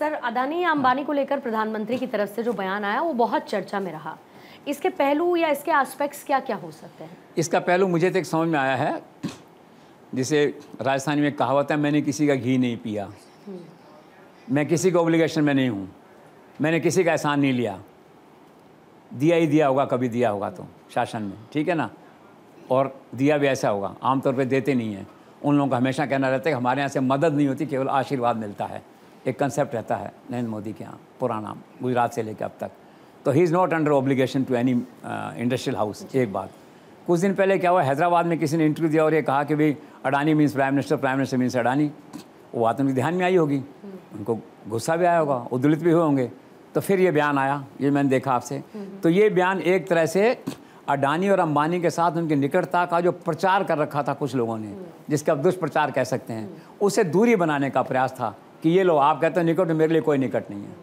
sir Adani या अंबानी को लेकर प्रधानमंत्री की तरफ से जो बयान आया वो बहुत चर्चा में रहा इसके पहलू या इसके एस्पेक्ट्स क्या क्या हो सकते हैं इसका पहलू मुझे तो एक समझ में आया है जिसे राजस्थान में कहावत है मैंने किसी का घी नहीं पिया मैं किसी का ऑब्लिगेशन में नहीं हूँ मैंने किसी का एहसान नहीं लिया दिया ही दिया होगा कभी दिया होगा तो शासन में ठीक है ना और दिया भी ऐसा होगा आमतौर पर देते नहीं हैं उन लोगों का हमेशा कहना रहता है कि हमारे यहाँ से मदद नहीं होती केवल आशीर्वाद मिलता है एक कंसेप्ट रहता है नरेंद्र मोदी के यहाँ पुराना गुजरात से लेकर अब तक तो ही is not under obligation to any industrial house एक बात कुछ दिन पहले क्या हुआ हैदराबाद में किसी ने इंटरव्यू दिया और ये कहा कि भाई Adani means prime minister prime minister means Adani वो बात उनके ध्यान में आई होगी उनको गुस्सा भी आया होगा उद्दुलित भी हुए होंगे तो फिर ये बयान आया ये मैंने देखा आपसे तो ये बयान एक तरह से अडानी और अंबानी के साथ उनकी निकटता का जो प्रचार कर रखा था कुछ लोगों ने जिसका आप दुष्प्रचार कह सकते हैं उसे दूरी बनाने का प्रयास था कि ये लो आप कहते हो निकट मेरे लिए कोई निकट नहीं है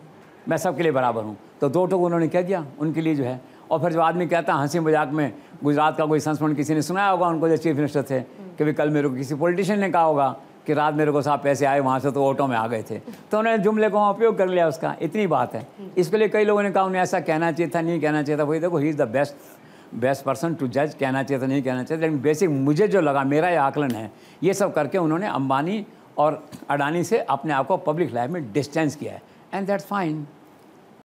मैं सबके लिए बराबर हूँ तो दो टुक उन्होंने कह दिया उनके लिए जो है और फिर जो आदमी कहता है हंसी मजाक में गुजरात का कोई संस्मरण किसी ने सुनाया होगा उनको जो चीफ मिनिस्टर थे कि भाई कल मेरे को किसी पॉलिटिशियन ने कहा होगा कि रात मेरे को साहब पैसे आए वहाँ से तो ऑटो में आ गए थे तो उन्होंने जुमले को उपयोग कर लिया उसका इतनी बात है इसके लिए कई लोगों ने कहा उन्हें ऐसा कहना चाहिए था नहीं कहना चाहिए था वही देखो ही is the best best person to जज कहना चाहिए था नहीं कहना चाहिए लेकिन बेसिक मुझे जो लगा मेरा ये आकलन है ये सब करके उन्होंने अंबानी और अडानी से अपने आप को पब्लिक लाइफ में डिस्टेंस किया है एंड दैट्स फाइन